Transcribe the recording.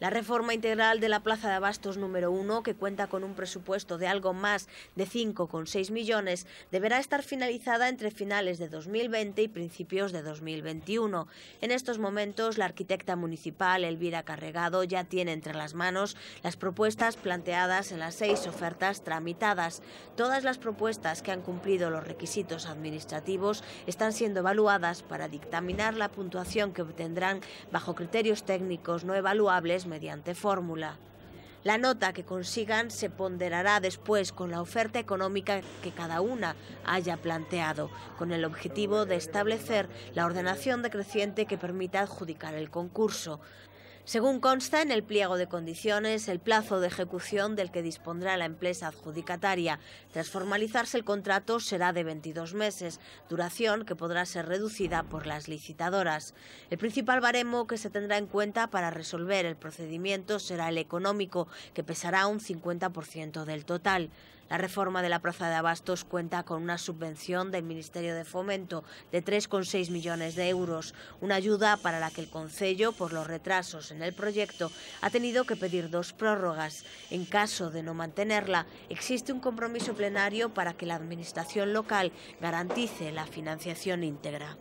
La reforma integral de la Plaza de Abastos número 1, que cuenta con un presupuesto de algo más de 5,6 millones, deberá estar finalizada entre finales de 2020 y principios de 2021. En estos momentos, la arquitecta municipal Elvira Carregado ya tiene entre las manos las propuestas planteadas en las seis ofertas tramitadas. Todas las propuestas que han cumplido los requisitos administrativos están siendo evaluadas para dictaminar la puntuación que obtendrán bajo criterios técnicos no evaluables mediante fórmula. La nota que consigan se ponderará después con la oferta económica que cada una haya planteado, con el objetivo de establecer la ordenación decreciente que permita adjudicar el concurso. Según consta en el pliego de condiciones, el plazo de ejecución del que dispondrá la empresa adjudicataria tras formalizarse el contrato será de 22 meses, duración que podrá ser reducida por las licitadoras. El principal baremo que se tendrá en cuenta para resolver el procedimiento será el económico, que pesará un 50% del total. La reforma de la Plaza de Abastos cuenta con una subvención del Ministerio de Fomento de 3,6 millones de euros, una ayuda para la que el Concello, por los retrasos en el proyecto, ha tenido que pedir dos prórrogas. En caso de no mantenerla, existe un compromiso plenario para que la Administración local garantice la financiación íntegra.